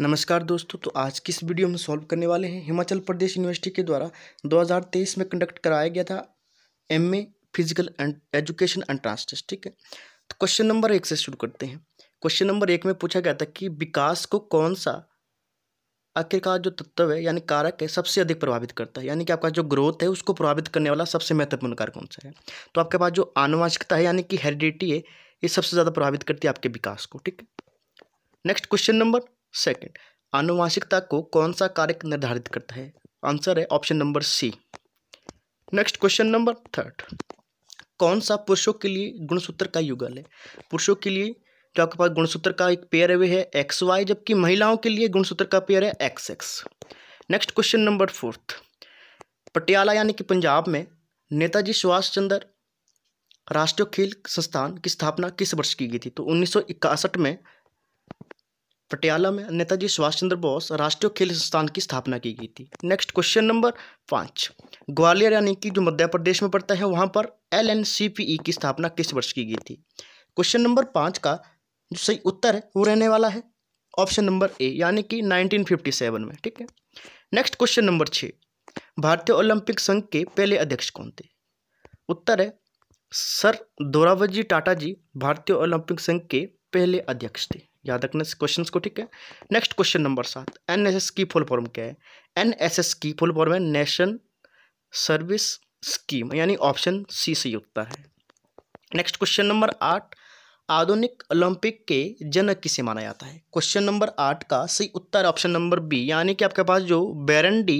नमस्कार दोस्तों तो आज किस वीडियो में सॉल्व करने वाले हैं हिमाचल प्रदेश यूनिवर्सिटी के द्वारा 2023 में कंडक्ट कराया गया था MA physical and education and ट्रांसटेस ठीक है तो क्वेश्चन नंबर एक से शुरू करते हैं क्वेश्चन नंबर एक में पूछा गया था कि विकास को कौन सा आखिरकार जो तत्व है यानी कारक है सबसे अधिक प्रभावित करता है यानी कि आपका जो ग्रोथ है उसको प्रभावित करने वाला सबसे महत्वपूर्ण कारक कौन सा है तो आपके पास जो आनुवांशिकता है यानी कि हेरिडिटी है ये सबसे ज़्यादा प्रभावित करती है आपके विकास को ठीक है नेक्स्ट क्वेश्चन नंबर सेकंड आनुवांशिकता को कौन सा कारक निर्धारित करता है आंसर है option number C next question number third कौन सा पुरुषों के लिए गुणसूत्र का युगल है पुरुषों के लिए जो आपके पास गुणसूत्र का एक पेयर है वे है एक्स वाई जबकि महिलाओं के लिए गुणसूत्र का पेयर है X X next question number fourth Patiala यानी कि पंजाब में नेताजी सुभाष चंद्र राष्ट्रीय खेल संस्थान की स्थापना किस वर्ष की गई थी तो उन्नीस में पटियाला में नेताजी सुभाष चंद्र बोस राष्ट्रीय खेल संस्थान की स्थापना की गई थी नेक्स्ट क्वेश्चन नंबर पाँच ग्वालियर यानी कि जो मध्य प्रदेश में पड़ता है वहाँ पर L N C P E की स्थापना किस वर्ष की गई थी क्वेश्चन नंबर पाँच का जो सही उत्तर है वो रहने वाला है ऑप्शन नंबर ए यानी कि 1957 में ठीक है नेक्स्ट क्वेश्चन नंबर छः भारतीय ओलंपिक संघ के पहले अध्यक्ष कौन थे उत्तर है सर दोराबजी टाटा जी भारतीय ओलंपिक संघ के पहले अध्यक्ष थे याद रखना इस क्वेश्चन को ठीक है नेक्स्ट क्वेश्चन नंबर सात एन एस एस की फुल फॉर्म क्या है एन एस एस की फुल फॉर्म है नेशन सर्विस स्कीम यानी ऑप्शन सी सही युक्ता है नेक्स्ट क्वेश्चन नंबर आठ आधुनिक ओलंपिक के जनक किसे माना जाता है क्वेश्चन नंबर आठ का सही उत्तर ऑप्शन नंबर बी यानी कि आपके पास जो बैरनडी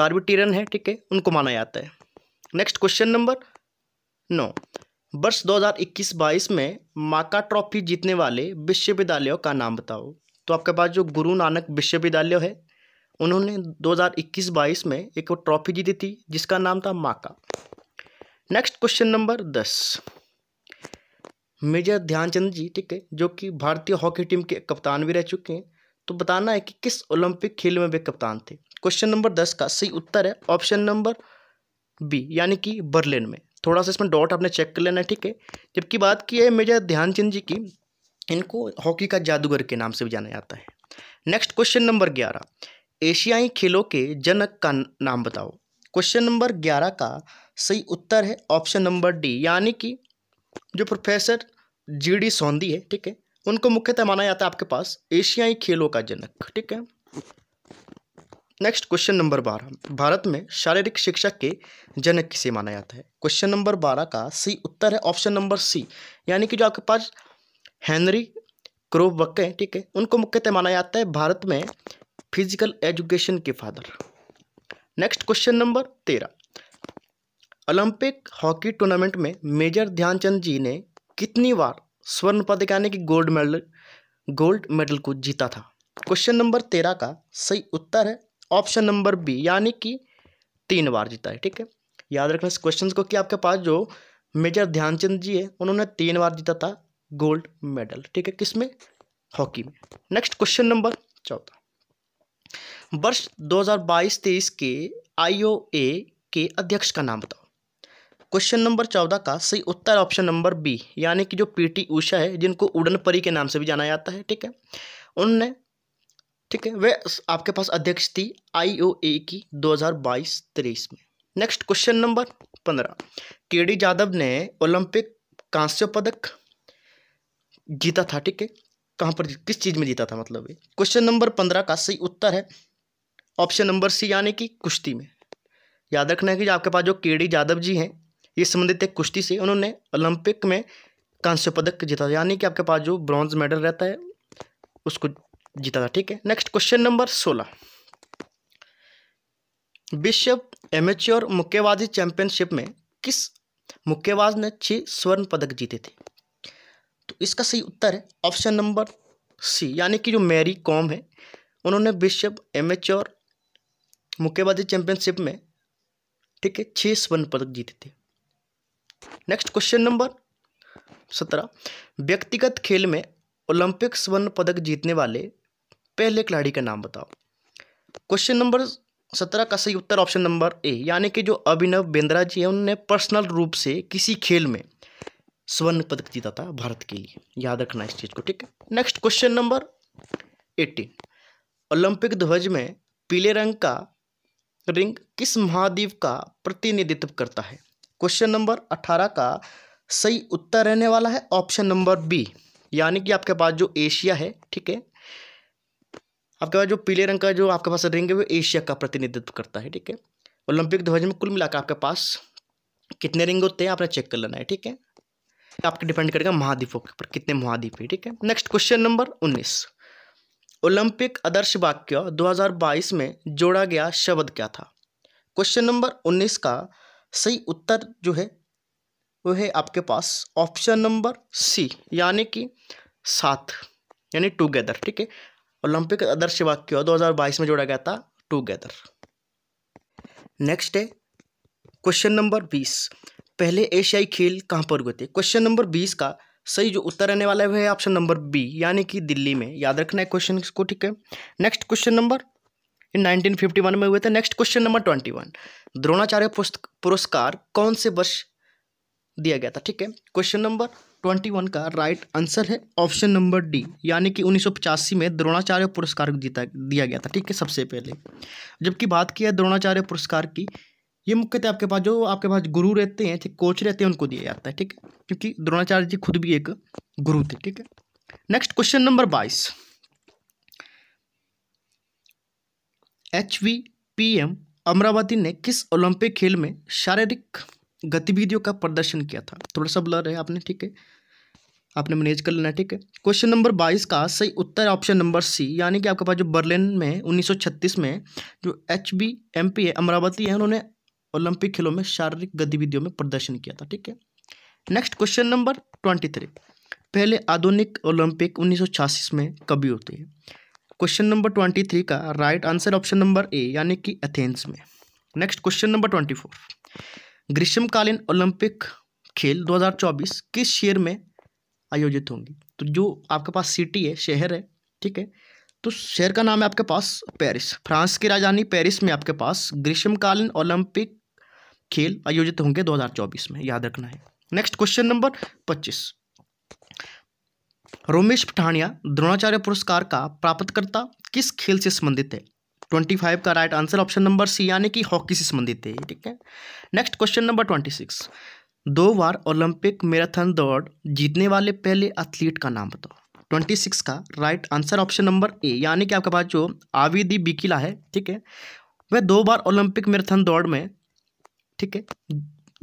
कार्बिटेरियन है ठीक है उनको माना जाता है नेक्स्ट क्वेश्चन नंबर नौ वर्ष 2021-22 में माका ट्रॉफी जीतने वाले विश्वविद्यालयों का नाम बताओ तो आपके पास जो गुरु नानक विश्वविद्यालय है उन्होंने 2021-22 में एक ट्रॉफी जीती थी जिसका नाम था माका नेक्स्ट क्वेश्चन नंबर दस मेजर ध्यानचंद जी ठीक है जो कि भारतीय हॉकी टीम के कप्तान भी रह चुके हैं तो बताना है कि किस ओलंपिक खेल में वे कप्तान थे क्वेश्चन नंबर दस का सही उत्तर है ऑप्शन नंबर बी यानी कि बर्लिन में थोड़ा सा इसमें डॉट आपने चेक कर लेना है ठीक है जबकि बात की है मेजर ध्यानचंद जी की इनको हॉकी का जादूगर के नाम से भी जाना जाता है नेक्स्ट क्वेश्चन नंबर ग्यारह एशियाई खेलों के जनक का नाम बताओ क्वेश्चन नंबर ग्यारह का सही उत्तर है ऑप्शन नंबर डी यानी कि जो प्रोफेसर जी डी सौंदी है ठीक है उनको मुख्यतः माना जाता है आपके पास एशियाई खेलों का जनक ठीक है नेक्स्ट क्वेश्चन नंबर बारह भारत में शारीरिक शिक्षा के जनक किसे माना जाता है क्वेश्चन नंबर बारह का सी उत्तर है ऑप्शन नंबर सी यानी कि जो आपके पास हेनरी क्रोबक हैं ठीक है उनको मुख्यतः माना जाता है भारत में फिजिकल एजुकेशन के फादर नेक्स्ट क्वेश्चन नंबर तेरह ओलंपिक हॉकी टूर्नामेंट में मेजर ध्यानचंद जी ने कितनी बार स्वर्ण पदक यानी कि गोल्ड मेडल गोल्ड मेडल को जीता था क्वेश्चन नंबर तेरह का सही उत्तर है ऑप्शन नंबर बी यानी कि तीन बार जीता है ठीक है याद रखना इस क्वेश्चन को कि आपके पास जो मेजर ध्यानचंद जी है उन्होंने तीन बार जीता था गोल्ड मेडल ठीक है किस में हॉकी में नेक्स्ट क्वेश्चन नंबर चौदह वर्ष 2022 हजार के आईओए के अध्यक्ष का नाम बताओ क्वेश्चन नंबर चौदह का सही उत्तर ऑप्शन नंबर बी यानी कि जो पीटी ऊषा है जिनको उड़न परी के नाम से भी जाना जाता है ठीक है उनने ठीक है वह आपके पास अध्यक्ष थी आईओए की 2022-23 में नेक्स्ट क्वेश्चन नंबर पंद्रह के डी यादव ने ओलंपिक कांस्य पदक जीता था ठीक है कहाँ पर किस चीज़ में जीता था मतलब ये क्वेश्चन नंबर पंद्रह का सही उत्तर है ऑप्शन नंबर सी यानी कि कुश्ती में याद रखना है कि आपके पास जो के डी यादव जी हैं ये संबंधित है कुश्ती से उन्होंने ओलंपिक में कांस्य पदक जीता यानी कि आपके पास जो ब्रॉन्ज मेडल रहता है उसको जीता था ठीक है नेक्स्ट क्वेश्चन नंबर सोलह विश्व एमेच्योर मुक्केबाजी चैंपियनशिप में किस मुक्केबाज ने छह स्वर्ण पदक जीते थे तो इसका सही उत्तर है ऑप्शन नंबर सी यानी कि जो मैरी कॉम है उन्होंने विश्व एमेच्योर मुक्केबाजी चैंपियनशिप में ठीक है छह स्वर्ण पदक जीते थे नेक्स्ट क्वेश्चन नंबर सत्रह व्यक्तिगत खेल में ओलंपिक स्वर्ण पदक जीतने वाले पहले खिलाड़ी का नाम बताओ क्वेश्चन नंबर सत्रह का सही उत्तर ऑप्शन नंबर ए यानी कि जो अभिनव बेंद्रा जी हैं उन्होंने पर्सनल रूप से किसी खेल में स्वर्ण पदक जीता था भारत के लिए याद रखना इस चीज़ को ठीक है next question number eighteen Olympic ध्वज में पीले रंग का रिंग किस महाद्वीप का प्रतिनिधित्व करता है क्वेश्चन नंबर अठारह का सही उत्तर रहने वाला है ऑप्शन नंबर बी यानी कि आपके पास जो एशिया है ठीक है आपके पास जो पीले रंग का जो आपके पास रिंग है वो एशिया का प्रतिनिधित्व करता है ठीक है ओलंपिक ध्वज में कुल मिलाकर आपके पास कितने रिंग होते हैं आपने चेक कर लेना है ठीक है आपके डिपेंड करेगा महाद्वीपों के ऊपर कितने महाद्वीप है ठीक है नेक्स्ट क्वेश्चन नंबर उन्नीस ओलंपिक आदर्श वाक्य 2022 में जोड़ा गया शब्द क्या था क्वेश्चन नंबर 19 का सही उत्तर जो है वो है आपके पास ऑप्शन नंबर सी यानी कि साथ यानी टुगेदर ठीक है ओलंपिक आदर्श वाक्य दो बाईस में जोड़ा गया था टूगेदर नेक्स्ट है क्वेश्चन नंबर बीस पहले एशियाई खेल कहां पर हुए थे क्वेश्चन नंबर बीस का सही जो उत्तर रहने वाला है वह है ऑप्शन नंबर बी यानी कि दिल्ली में याद रखना है क्वेश्चन को ठीक है नेक्स्ट क्वेश्चन नंबर इन वन में हुए थे next question number one Dronacharya पुरस्कार कौन से वर्ष दिया गया था ठीक है क्वेश्चन नंबर ट्वेंटी वन का राइट आंसर है ऑप्शन नंबर डी यानी कि उन्नीस में द्रोणाचार्य पुरस्कार जीता दिया गया था ठीक है सबसे पहले जबकि बात की है द्रोणाचार्य पुरस्कार की ये मुख्यतः आपके पास जो आपके पास गुरु रहते हैं ठीक कोच रहते हैं उनको दिया जाता है ठीक है क्योंकि द्रोणाचार्य जी खुद भी एक गुरु थे ठीक है नेक्स्ट क्वेश्चन नंबर बाईस H V P M Amravati ने किस ओलंपिक खेल में शारीरिक गतिविधियों का प्रदर्शन किया था थोड़ा सा ब्लर है आपने ठीक है आपने मैनेज कर लेना ठीक है क्वेश्चन नंबर बाईस का सही उत्तर ऑप्शन नंबर सी यानी कि आपके पास जो बर्लिन में 1936 में जो एच बी एम पी है अमरावती है उन्होंने ओलंपिक खेलों में शारीरिक गतिविधियों में प्रदर्शन किया था ठीक है next question number twenty three पहले आधुनिक ओलंपिक उन्नीस में कभी होती है क्वेश्चन नंबर ट्वेंटी थ्री का right answer option number A यानी कि एथेंस में next question number twenty four ग्रीष्मकालीन ओलंपिक खेल 2024 किस शहर में आयोजित होंगी तो जो आपके पास सिटी है शहर है ठीक है तो शहर का नाम है आपके पास पेरिस फ्रांस की राजधानी पेरिस में आपके पास ग्रीष्मकालीन ओलंपिक खेल आयोजित होंगे 2024 में याद रखना है next question number 25 Romesh Pathania Dronacharya पुरस्कार का प्राप्तकर्ता किस खेल से संबंधित है ट्वेंटी फाइव का right answer option number C यानी कि हॉकी से संबंधित है ठीक है next question number twenty six दो बार ओलंपिक मैराथन दौड़ जीतने वाले पहले एथलीट का नाम बताओ ट्वेंटी सिक्स का right answer option number A यानी कि आपके पास जो आविदी बिकिला है ठीक है वह दो बार ओलंपिक मैराथन दौड़ में ठीक है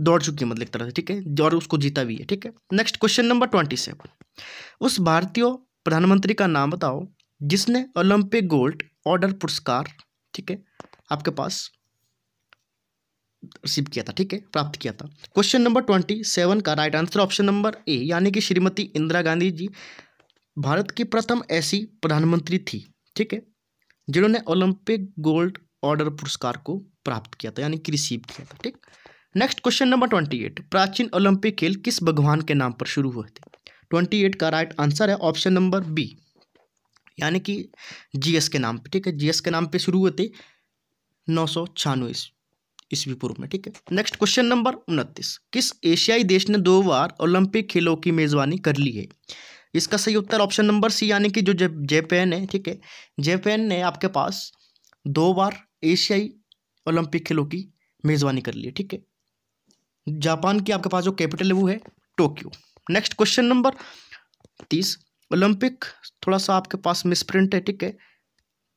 दौड़ चुकी है मतलब एक तरह से ठीक है और उसको जीता भी है ठीक है next question number twenty seven उस भारतीय प्रधानमंत्री का नाम बताओ जिसने ओलंपिक गोल्ड ऑर्डर पुरस्कार ठीक है आपके पास रिसीव किया था ठीक है प्राप्त किया था क्वेश्चन नंबर ट्वेंटी सेवन का right answer option number A यानी कि श्रीमती इंदिरा गांधी जी भारत की प्रथम ऐसी प्रधानमंत्री थी ठीक है जिन्होंने ओलंपिक गोल्ड ऑर्डर पुरस्कार को प्राप्त किया था यानी कि रिसीव किया था ठीक next question number twenty eight प्राचीन ओलंपिक खेल किस भगवान के नाम पर शुरू हुए थे ट्वेंटी एट का राइट आंसर है ऑप्शन नंबर बी यानी कि जीएस के नाम पे ठीक है जीएस के नाम पे शुरू हुए थे नौ सौ छियानवे ईस्वी पूर्व में ठीक है नेक्स्ट क्वेश्चन नंबर उनतीस किस एशियाई देश ने दो बार ओलंपिक खेलों की मेजबानी कर ली है इसका सही उत्तर ऑप्शन नंबर सी यानी कि जो जापान है ठीक है जापान ने आपके पास दो बार एशियाई ओलंपिक खेलों की मेज़बानी कर ली है ठीक है जापान की आपके पास जो कैपिटल है वो है टोक्यो नेक्स्ट क्वेश्चन नंबर तीस ओलंपिक थोड़ा सा आपके पास मिसप्रिंट है ठीक है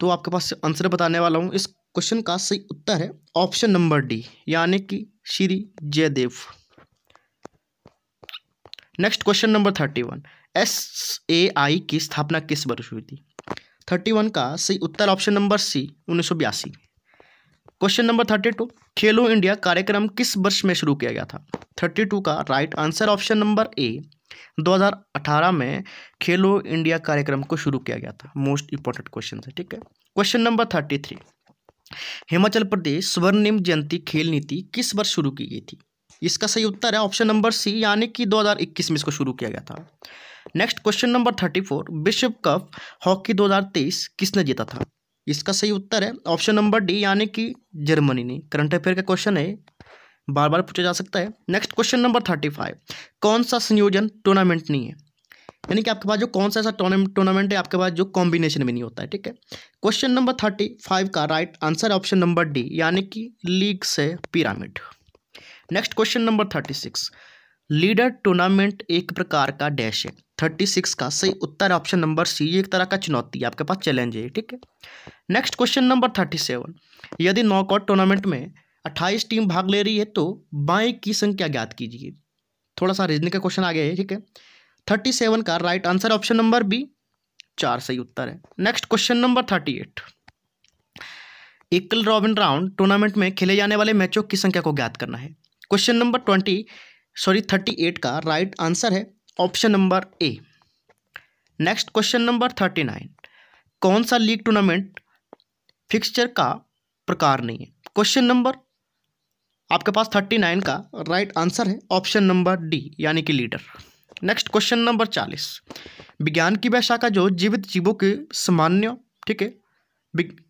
तो आपके पास आंसर बताने वाला हूँ इस क्वेश्चन का सही उत्तर है ऑप्शन नंबर डी यानी कि Shri Jaydev next question number thirty one S A I की स्थापना किस वर्ष हुई थी थर्टी वन का सही उत्तर ऑप्शन नंबर सी उन्नीस सौ बयासी question number thirty two Khelo India कार्यक्रम किस वर्ष में शुरू किया गया था थर्टी टू का right answer option number A 2018 में खेलो इंडिया कार्यक्रम को शुरू किया गया था मोस्ट इंपॉर्टेंट क्वेश्चन है ठीक है question number thirty three Himachal Pradesh स्वर्णिम जयंती खेल नीति किस वर्ष शुरू की गई थी इसका सही उत्तर है ऑप्शन नंबर सी यानी कि 2021 में इसको शुरू किया गया था next question number thirty four विश्व कप हॉकी दो किसने जीता था इसका सही उत्तर है ऑप्शन नंबर डी यानी कि जर्मनी ने करंट अफेयर का क्वेश्चन है बार बार पूछा जा सकता है next question number thirty five कौन सा संयोजन टूर्नामेंट नहीं है यानी कि आपके पास जो कौन सा ऐसा टूर्नामेंट है आपके पास जो कॉम्बिनेशन में नहीं होता है ठीक है क्वेश्चन नंबर थर्टी फाइव का right answer option number D यानी कि लीग से pyramid next question number thirty six leader tournament एक प्रकार का डैश है थर्टी सिक्स का सही उत्तर ऑप्शन नंबर सी ये एक तरह का चुनौती है आपके पास चैलेंज है ठीक है next question number thirty seven यदि नॉकआउट टूर्नामेंट में अट्ठाईस टीम भाग ले रही है तो बाएं की संख्या ज्ञात कीजिए थोड़ा सा रीजनिंग का क्वेश्चन आ गया है ठीक है थर्टी सेवन का right answer option number B चार सही उत्तर है next question number thirty eight एकल रॉबिन राउंड टूर्नामेंट में खेले जाने वाले मैचों की संख्या को ज्ञात करना है question number twenty sorry thirty eight का राइट आंसर है option number A next question number thirty nine कौन सा लीग टूर्नामेंट फिक्सचर का प्रकार नहीं है क्वेश्चन नंबर आपके पास थर्टी नाइन का राइट आंसर है ऑप्शन नंबर डी यानी कि लीडर नेक्स्ट क्वेश्चन नंबर चालीस विज्ञान की वह शाखा जो जीवित जीवों के सामान्य ठीक है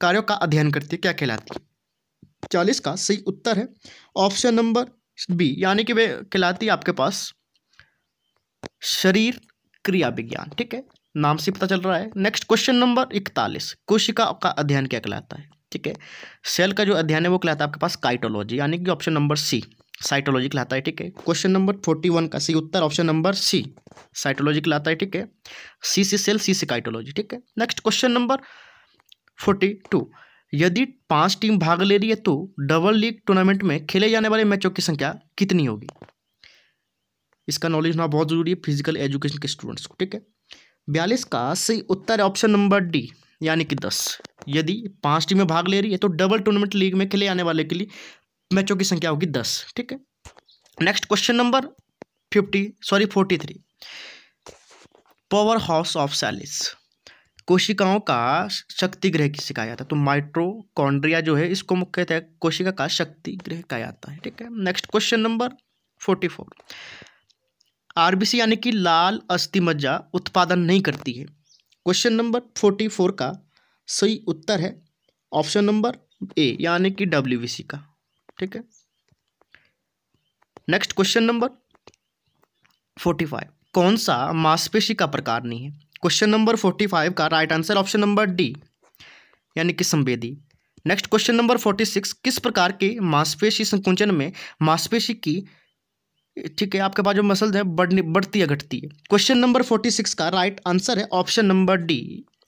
कार्यों का अध्ययन करती है क्या कहलाती है चालीस का सही उत्तर है ऑप्शन नंबर बी यानी कि वे कहलाती है आपके पास शरीर क्रिया विज्ञान ठीक है नाम से पता चल रहा है नेक्स्ट क्वेश्चन नंबर इकतालीस कोशिका का अध्ययन क्या कहलाता है ठीक है सेल का जो अध्ययन है वो कहलाता है आपके पास काइटोलॉजी यानी कि ऑप्शन नंबर सी साइटोलॉजी कहलाता है ठीक है क्वेश्चन नंबर फोर्टी वन का सी उत्तर ऑप्शन नंबर सी साइटोलॉजी कहलाता है ठीक है सी सी सेल सी सी काइटोलॉजी ठीक है next question number forty two यदि पांच टीम भाग ले रही है तो डबल लीग टूर्नामेंट में खेले जाने वाले मैचों की संख्या कितनी होगी इसका नॉलेज होना बहुत जरूरी है फिजिकल एजुकेशन के स्टूडेंट्स को ठीक है बयालीस का सही उत्तर ऑप्शन नंबर डी यानी कि दस यदि पांच टीमें भाग ले रही है तो डबल टूर्नामेंट लीग में खेले आने वाले के लिए मैचों की संख्या होगी दस ठीक है next question number fifty sorry forty three power house of cells कोशिकाओं का शक्ति ग्रह किसे कहा जाता है तो माइट्रोकॉन्ड्रिया जो है इसको मुख्यतः कोशिका का शक्ति ग्रह कहा जाता है ठीक है next question number forty four RBC यानी कि लाल अस्थि मज्जा उत्पादन नहीं करती है क्वेश्चन नंबर फोर्टी फोर का सही उत्तर है ऑप्शन नंबर ए यानी कि डब्ल्यू का ठीक है next question number forty five कौन सा मांसपेशी का प्रकार नहीं है क्वेश्चन नंबर फोर्टी फाइव का right answer option number D यानी कि संवेदी next question number forty six किस प्रकार के मांसपेशी संकुचन में मांसपेशी की ठीक है आपके पास जो मसल्स है बढ़ने बढ़ती है घटती है क्वेश्चन नंबर फोर्टी सिक्स का राइट आंसर है ऑप्शन नंबर डी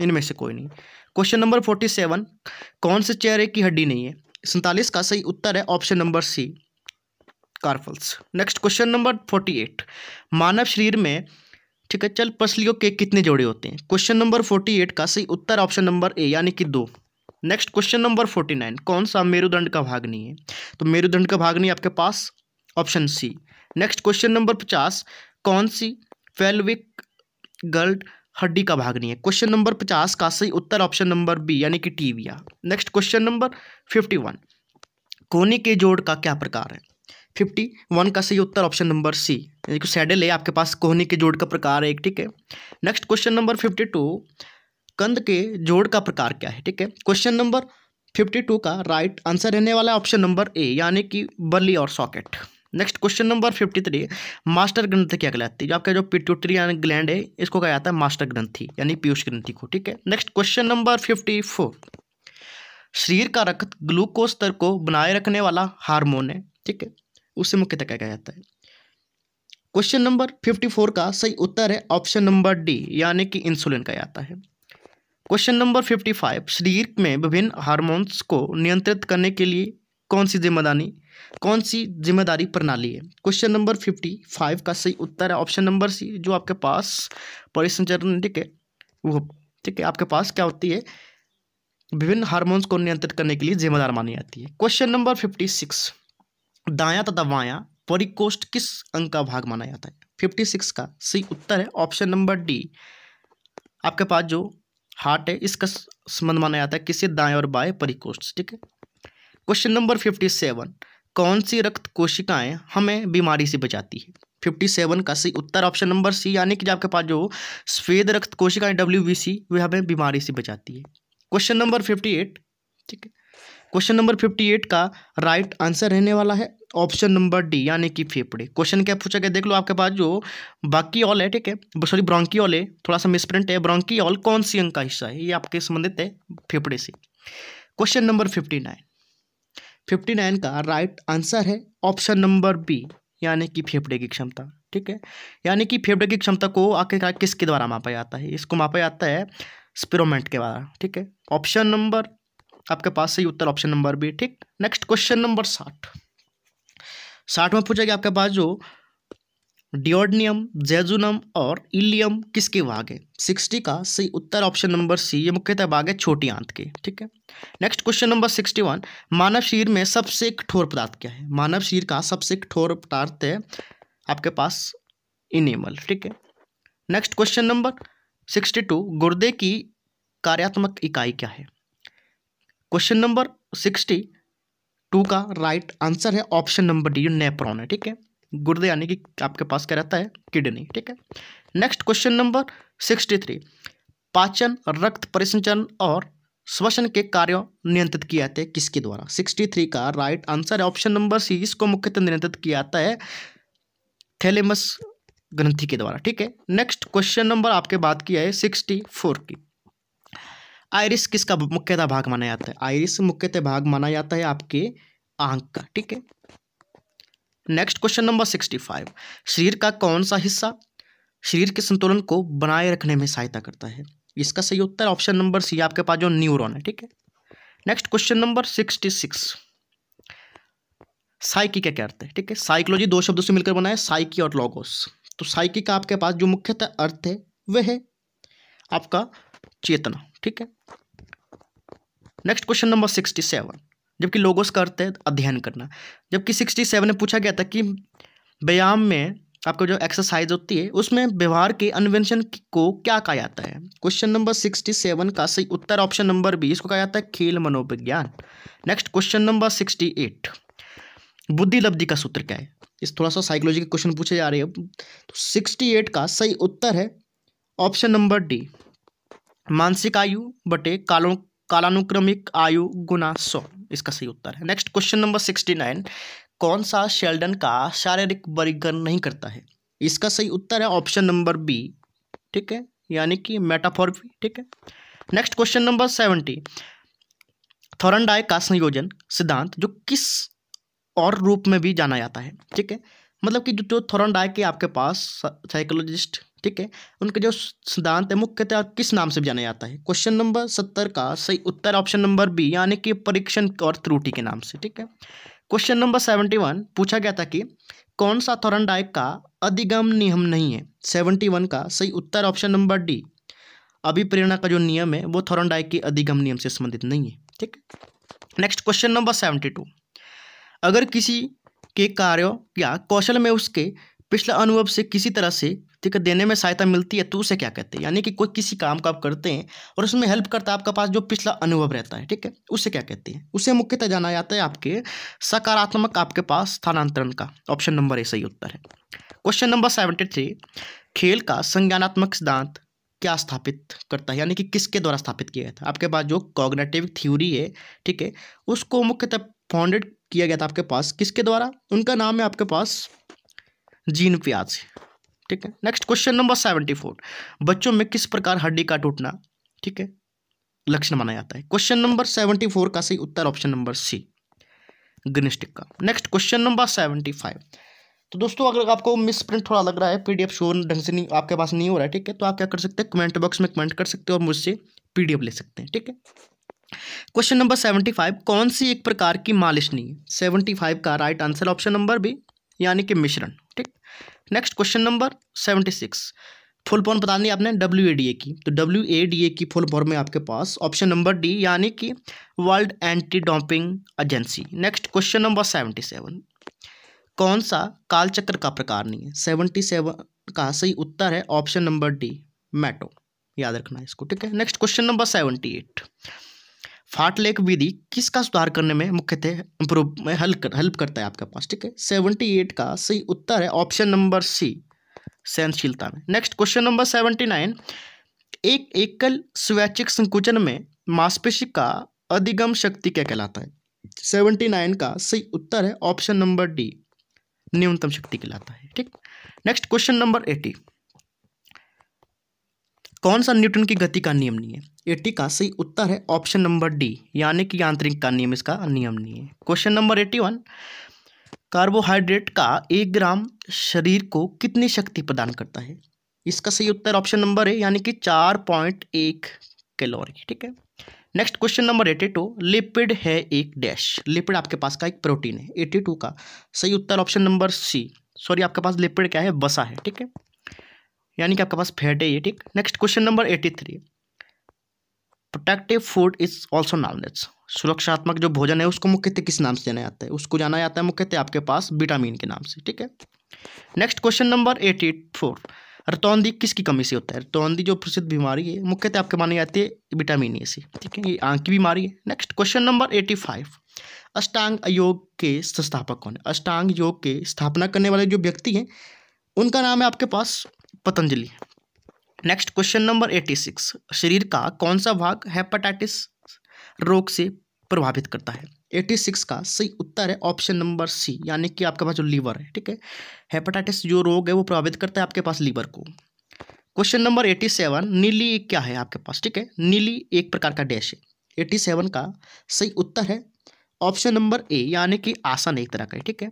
इनमें से कोई नहीं क्वेश्चन नंबर फोर्टी सेवन कौन से चेहरे की हड्डी नहीं है सैंतालीस का सही उत्तर है option number C carpals next question number forty eight मानव शरीर में ठीक है चल पसलियों के कितने जोड़े होते हैं क्वेश्चन नंबर फोर्टी एट का सही उत्तर ऑप्शन नंबर ए यानी कि दो next question number forty nine कौन सा मेरुदंड का भाग नहीं है तो मेरुदंड का भाग नहीं आपके पास option C next question number पचास कौन सी फेलविक गर्ल्ड हड्डी का भाग नहीं है क्वेश्चन नंबर पचास का सही उत्तर ऑप्शन नंबर बी यानी कि tibia next question number fifty one कोने के जोड़ का क्या प्रकार है फिफ्टी वन का सही उत्तर ऑप्शन नंबर सी यानी कि सैडल है आपके पास कोहनी के जोड़ का प्रकार है एक ठीक है next question number fifty two कंद के जोड़ का प्रकार क्या है ठीक है क्वेश्चन नंबर फिफ्टी टू का राइट आंसर रहने वाला है ऑप्शन नंबर ए यानी कि बर्ली और socket next question number fifty three master ग्रंथ क्या कहलाती है जो आपका जो पिट्यूटरी ग्लैंड है इसको कहा जाता है मास्टर ग्रंथी यानी पीयूष ग्रंथि को ठीक है next question number fifty four शरीर का रक्त ग्लूकोज स्तर को बनाए रखने वाला हार्मोन है ठीक है उससे मुख्यतः क्या कहा जाता है क्वेश्चन नंबर फिफ्टी फोर का सही उत्तर है ऑप्शन नंबर डी यानी कि इंसुलिन कहा जाता है क्वेश्चन नंबर फिफ्टी फाइव शरीर में विभिन्न हार्मोन्स को नियंत्रित करने के लिए कौन सी जिम्मेदारी कौन सी जिम्मेदारी प्रणाली है क्वेश्चन नंबर फिफ्टी फाइव का सही उत्तर है ऑप्शन नंबर सी जो आपके पास परिसंचरण ठीक है वो ठीक है आपके पास क्या होती है विभिन्न हार्मोन्स को नियंत्रित करने के लिए जिम्मेदार मानी जाती है क्वेश्चन नंबर फिफ्टी सिक्स दाया तथा वाया परिकोष्ठ किस अंग का भाग माना जाता है फिफ्टी सिक्स का सही उत्तर है ऑप्शन नंबर डी आपके पास जो हार्ट है इसका संबंध माना जाता है किसे दाएं और बाएं परिकोष्ठ ठीक है क्वेश्चन नंबर फिफ्टी सेवन कौन सी रक्त कोशिकाएं हमें बीमारी से बचाती है फिफ्टी सेवन का सी उत्तर ऑप्शन नंबर सी यानी कि आपके पास जो सफ़ेद रक्त कोशिकाएं डब्ल्यू बी सी वह हमें बीमारी से बचाती है क्वेश्चन नंबर फिफ्टी एट ठीक है क्वेश्चन नंबर फिफ्टी एट का राइट आंसर रहने वाला है ऑप्शन नंबर डी यानी कि फेफड़े क्वेश्चन क्या पूछा गया देख लो आपके पास जो बाकी ऑल है ठीक है सॉरी ऑल है थोड़ा सा मिसप्रिंट है ऑल कौन सी अंग का हिस्सा है ये आपके संबंधित है फेफड़े से question number fifty nine fifty nine का राइट आंसर है ऑप्शन नंबर बी यानी कि फेफड़े की क्षमता ठीक है यानी कि फेफड़े की क्षमता को आखिरकार किसके द्वारा मापा जाता है इसको मापा जाता है स्पिरोमेंट के द्वारा ठीक है ऑप्शन नंबर आपके पास सही उत्तर ऑप्शन नंबर बी ठीक नेक्स्ट क्वेश्चन नंबर साठ साठ में पूछा गया आपके पास जो डिओडनियम जेजुनम और इलियम किसके भाग है सिक्सटी का सही उत्तर ऑप्शन नंबर सी ये मुख्यतः भाग है छोटी आंत के ठीक है next question number sixty one मानव शरीर में सबसे कठोर पदार्थ क्या है मानव शरीर का सबसे कठोर पदार्थ है आपके पास इनेमल ठीक है next question number sixty two गुर्दे की कार्यात्मक इकाई क्या है क्वेश्चन नंबर सिक्सटी टू का राइट आंसर है ऑप्शन नंबर डी नेप्रॉन है ठीक है गुर्दे यानी कि आपके पास क्या रहता है किडनी ठीक है next question number sixty three पाचन रक्त परिसंचरण और श्वसन के कार्यों नियंत्रित किया जाते हैं किसके द्वारा सिक्सटी थ्री का राइट आंसर है ऑप्शन नंबर सी इसको मुख्यतः नियंत्रित किया जाता है थैलेमस ग्रंथि के द्वारा ठीक है नेक्स्ट क्वेश्चन नंबर आपके बात किया है सिक्सटी फोर की आयरिस किसका मुख्यतः भाग माना जाता है आयरिस मुख्यतः भाग माना जाता है आपके आंख का ठीक है next question number sixty five शरीर का कौन सा हिस्सा शरीर के संतुलन को बनाए रखने में सहायता करता है इसका सही उत्तर ऑप्शन नंबर सी आपके पास जो न्यूरॉन है ठीक है next question number sixty six psyche क्या कहते हैं ठीक है साइकोलॉजी दो शब्दों से मिलकर बनाए साइकी और लॉगोस तो साइकी का आपके पास जो मुख्यतः अर्थ है वह है आपका चेतना ठीक है next question number sixty seven जबकि लोगों का अर्थ है अध्ययन करना जबकि सिक्सटी सेवन में पूछा गया था कि व्यायाम में आपका जो एक्सरसाइज होती है उसमें व्यवहार के अन्वेंशन को क्या कहा जाता है क्वेश्चन नंबर सिक्सटी सेवन का सही उत्तर ऑप्शन नंबर बी इसको कहा जाता है खेल मनोविज्ञान next question number sixty eight बुद्धि लब्धि का सूत्र क्या है इस थोड़ा सा साइकोलॉजी के क्वेश्चन पूछे जा रहे हैं तो सिक्सटी एट का सही उत्तर है ऑप्शन नंबर डी मानसिक आयु बटे कालो कालानुक्रमिक आयु गुना सौ इसका सही उत्तर है next question number sixty nine कौन सा शेल्डन का शारीरिक वर्गीकरण नहीं करता है इसका सही उत्तर है ऑप्शन नंबर बी ठीक है यानी कि मेटाफॉर्फी ठीक है next question number seventy Thorndike का संयोजन सिद्धांत जो किस और रूप में भी जाना जाता है ठीक है मतलब कि जो थॉरनडाई के आपके पास साइकोलॉजिस्ट ठीक है उनके जो सिद्धांत है मुख्यतः किस नाम से जाना जाता है क्वेश्चन नंबर सत्तर का सही उत्तर ऑप्शन नंबर बी यानी कि परीक्षण और त्रुटि के नाम से ठीक है क्वेश्चन नंबर सेवेंटी वन पूछा गया था कि कौन सा थोरन डायक का अधिगम नियम नहीं है सेवेंटी वन का सही उत्तर ऑप्शन नंबर डी अभिप्रेरणा का जो नियम है वो थोरन डायक के अधिगम नियम से संबंधित नहीं है ठीक next question number seventy two अगर किसी के कार्यों या कौशल में उसके पिछला अनुभव से किसी तरह से ठीक है देने में सहायता मिलती है तो उसे क्या कहते हैं यानी कि कोई किसी काम को आप करते हैं और उसमें हेल्प करता है आपके पास जो पिछला अनुभव रहता है ठीक है उसे क्या कहते हैं उसे मुख्यतः जाना जाता है आपके सकारात्मक आपके पास स्थानांतरण का ऑप्शन नंबर ए सही उत्तर है क्वेश्चन नंबर सेवेंटी थ्री खेल का संज्ञानात्मक सिद्धांत क्या स्थापित करता है यानी कि किसके द्वारा स्थापित किया गया था आपके पास जो कॉग्नेटिव थ्योरी है ठीक है उसको मुख्यतः फाउंडेड किया गया था आपके पास किसके द्वारा उनका नाम है आपके पास जीन प्याज ठीक है next question number seventy four बच्चों में किस प्रकार हड्डी का टूटना ठीक है लक्षण माना जाता है क्वेश्चन नंबर सेवेंटी फोर का सही उत्तर ऑप्शन नंबर सी गणेश का next question number seventy five तो दोस्तों अगर आपको मिस प्रिंट थोड़ा लग रहा है पीडीएफ शोर ढंग से नहीं आपके पास नहीं हो रहा है ठीक है तो आप क्या कर सकते हैं कमेंट बॉक्स में कमेंट कर सकते हैं और मुझसे पीडीएफ ले सकते हैं ठीक है क्वेश्चन नंबर सेवेंटी फाइव कौन सी एक प्रकार की मालिश नहीं है सेवेंटी फाइव का right answer option number B यानी कि मिश्रण next question number seventy six full form बतानी है आपने डब्ल्यू ए डी ए की तो डब्ल्यू ए डी ए की फुल फॉर्म है आपके पास ऑप्शन नंबर डी यानी कि World Anti Doping Agency next question number seventy seven कौन सा कालचक्र का प्रकार नहीं है सेवनटी सेवन का सही उत्तर है ऑप्शन नंबर डी मैटो याद रखना इसको ठीक है next question number seventy eight fartlek विधि किसका सुधार करने में मुख्यतः इम्प्रूव में हेल्प कर, हेल्प करता है आपके पास ठीक है सेवेंटी एट का सही उत्तर है ऑप्शन नंबर सी सहनशीलता में next question number seventy nine एक एकल स्वैच्छिक संकुचन में मांसपेशी का अधिगम शक्ति क्या कहलाता है सेवेंटी नाइन का सही उत्तर है ऑप्शन नंबर डी न्यूनतम शक्ति कहलाता है ठीक नेक्स्ट क्वेश्चन नंबर एटी कौन सा न्यूटन की गति का नियम नहीं है एट्टी का सही उत्तर है ऑप्शन नंबर डी यानी कि यांत्रिक का नियम इसका नियम नहीं है question number eighty one carbohydrate का एक ग्राम शरीर को कितनी शक्ति प्रदान करता है इसका सही उत्तर ऑप्शन नंबर है यानी कि चार पॉइंट एक कैलोरी ठीक है next question number eighty two lipid है एक डैश लिपिड आपके पास का एक प्रोटीन है एटी टू का सही उत्तर ऑप्शन नंबर सी सॉरी आपके पास लिपिड क्या है बसा है ठीक है यानी कि आपके पास फैट है ये ठीक next question number eighty three protective food is also non veg सुरक्षात्मक जो भोजन है उसको मुख्यतः किस नाम से जाना जाता है उसको जाना जाता है मुख्यतः आपके पास विटामिन के नाम से ठीक है next question number eighty four रतौंदी किसकी कमी से होता है रतौंदी जो प्रसिद्ध बीमारी है मुख्यतः आपके मानी जाती है विटामिन ए से ठीक है ये आँख की बीमारी है next question number eighty five Ashtanga yoga के संस्थापक कौन है अष्टांग योग के स्थापना करने वाले जो व्यक्ति हैं उनका नाम है आपके पास Patanjali next question number eighty six शरीर का कौन सा भाग हेपाटाइटिस रोग से प्रभावित करता है एट्टी सिक्स का सही उत्तर है ऑप्शन नंबर सी यानी कि आपके पास जो लीवर है ठीक है हेपाटाइटिस जो रोग है वो प्रभावित करता है आपके पास लीवर को क्वेश्चन नंबर एट्टी सेवन नीली क्या है आपके पास ठीक है नीली एक प्रकार का डैश है एट्टी सेवन का सही उत्तर है ऑप्शन नंबर ए यानी कि आसन एक तरह का ठीक है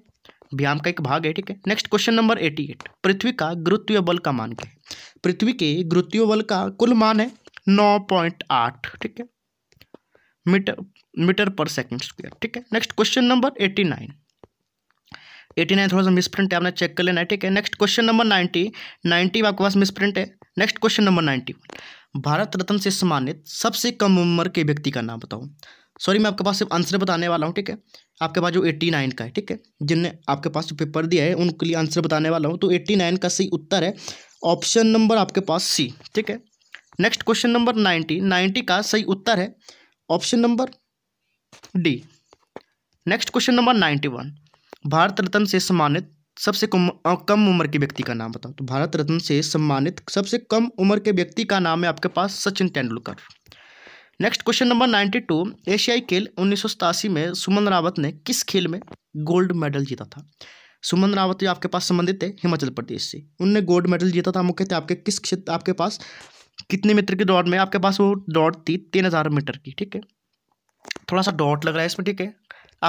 व्यायाम का एक भाग है ठीक है next question number eighty eight पृथ्वी का गुरुत्वीय बल का मान क्या है पृथ्वी के गुरुत्वीय बल का कुल मान है नौ पॉइंट आठ ठीक है मीटर मीटर पर सेकंड स्क्वायर ठीक है next question number eighty nine eighty nine थोड़ा सा मिस प्रिंट है आपने चेक कर लेना है ठीक है next question number ninety ninety आपके पास मिस प्रिंट है next question number ninety Bharat Ratna से सम्मानित सबसे कम उम्र के व्यक्ति का नाम बताओ सॉरी मैं आपके पास सिर्फ आंसर बताने वाला हूँ ठीक है आपके पास जो एट्टी नाइन का है ठीक है जिनने आपके पास जो पेपर दिया है उनके लिए आंसर बताने वाला हूँ तो एट्टी नाइन का सही उत्तर है ऑप्शन नंबर आपके पास सी ठीक है next question number ninety ninety का सही उत्तर है option number D next question number ninety one Bharat Ratna से सम्मानित सबसे कम कम उम्र के व्यक्ति का नाम बताओ तो भारत रत्न से सम्मानित सबसे कम उम्र के व्यक्ति का नाम है आपके पास Sachin Tendulkar next question number ninety two एशियाई खेल उन्नीस में सुमन रावत ने किस खेल में गोल्ड मेडल जीता था सुमन रावत जो आपके पास संबंधित थे हिमाचल प्रदेश से उनने गोल्ड मेडल जीता था मुख्यतः आपके किस क्षेत्र आपके पास कितने मीटर की दौड़ में आपके पास वो दौड़ थी तीन हज़ार मीटर की ठीक है थोड़ा सा डॉट लग रहा है इसमें ठीक है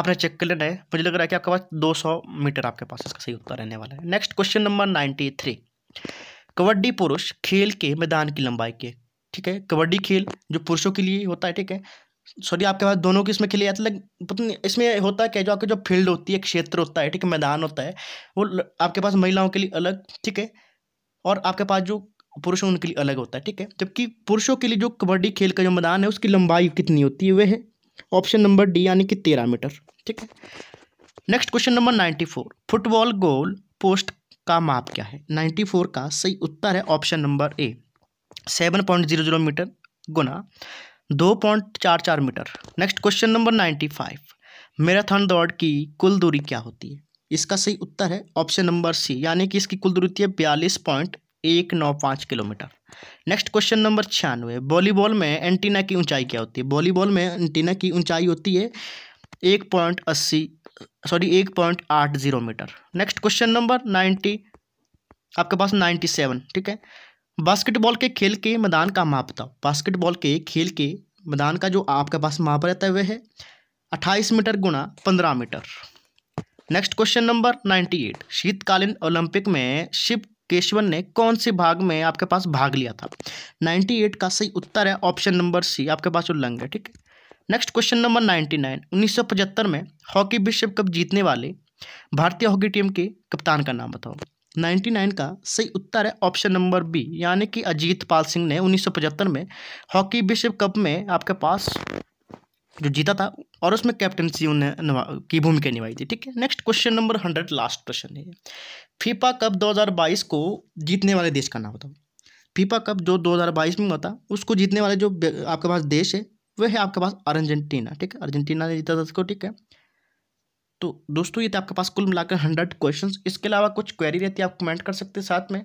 आपने चेक कर लेना है मुझे लग रहा है कि आपके पास सौ मीटर आपके पास इसका सही उत्तर रहने वाला है next question number ninety three kabaddi पुरुष खेल के मैदान की लंबाई के ठीक है कबड्डी खेल जो पुरुषों के लिए होता है ठीक है सॉरी आपके पास दोनों के इसमें खेले जाते हैं पता नहीं इसमें होता है क्या जो आपके जो फील्ड होती है क्षेत्र होता है ठीक है मैदान होता है वो आपके पास महिलाओं के लिए अलग ठीक है और आपके पास जो पुरुषों उनके लिए अलग होता है ठीक है जबकि पुरुषों के लिए जो कबड्डी खेल का जो मैदान है उसकी लंबाई कितनी होती है वह है ऑप्शन नंबर डी यानी कि तेरह मीटर ठीक है next question number ninety four football goal post का माप क्या है नाइन्टी फोर का सही उत्तर है option number A seven point zero zero metre गुना दो पॉइंट चार चार metre next question number ninety five marathon दौड़ की कुल दूरी क्या होती है इसका सही उत्तर है ऑप्शन नंबर सी यानी कि इसकी कुल दूरी होती है बयालीस पॉइंट एक नौ पाँच किलोमीटर नेक्स्ट क्वेश्चन नंबर छियानवे वॉलीबॉल में एंटीना की ऊंचाई क्या होती है वॉलीबॉल में एंटीना की ऊंचाई होती है एक पॉइंट अस्सी सॉरी एक पॉइंट आठ जीरो metre next question number ninety आपके पास नाइन्टी सेवन ठीक है बास्केटबॉल के खेल के मैदान का माप था बास्केटबॉल के खेल के मैदान का जो आपके पास माप रहता है वह है अट्ठाईस मीटर गुना पंद्रह metre next question number ninety eight शीतकालीन ओलंपिक में शिव केशवन ने कौन से भाग में आपके पास भाग लिया था नाइन्टी एट का सही उत्तर है ऑप्शन नंबर सी आपके पास उल्लंघ है ठीक है next question number ninety nine उन्नीस सौ पचहत्तर में हॉकी विश्व कप जीतने वाले भारतीय हॉकी टीम के कप्तान का नाम बताओ नाइन का सही उत्तर है ऑप्शन नंबर बी यानी कि अजीत पाल सिंह ने उन्नीस में हॉकी विश्व कप में आपके पास जो जीता था और उसमें कैप्टनसी उन्हें की भूमिका निभाई थी ठीक है next question number hundred last प्रश्न है फीफा कप 2022 को जीतने वाले देश का नाम बताओ फीफा कप जो 2022 में हुआ था उसको जीतने वाले जो आपके पास देश है वह है आपके पास अर्जेंटीना ठीक है अर्जेंटीना ने जीता था उसको ठीक है तो दोस्तों ये थे आपके पास कुल मिलाकर हंड्रेड क्वेश्चन इसके अलावा कुछ क्वेरी रहती है आप कमेंट कर सकते हैं साथ में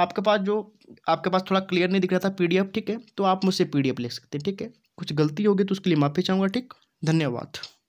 आपके पास जो आपके पास थोड़ा क्लियर नहीं दिख रहा था पी ठीक है तो आप मुझसे पी ले सकते हैं ठीक है कुछ गलती होगी तो उसके लिए माफ़ी चाहूँगा ठीक धन्यवाद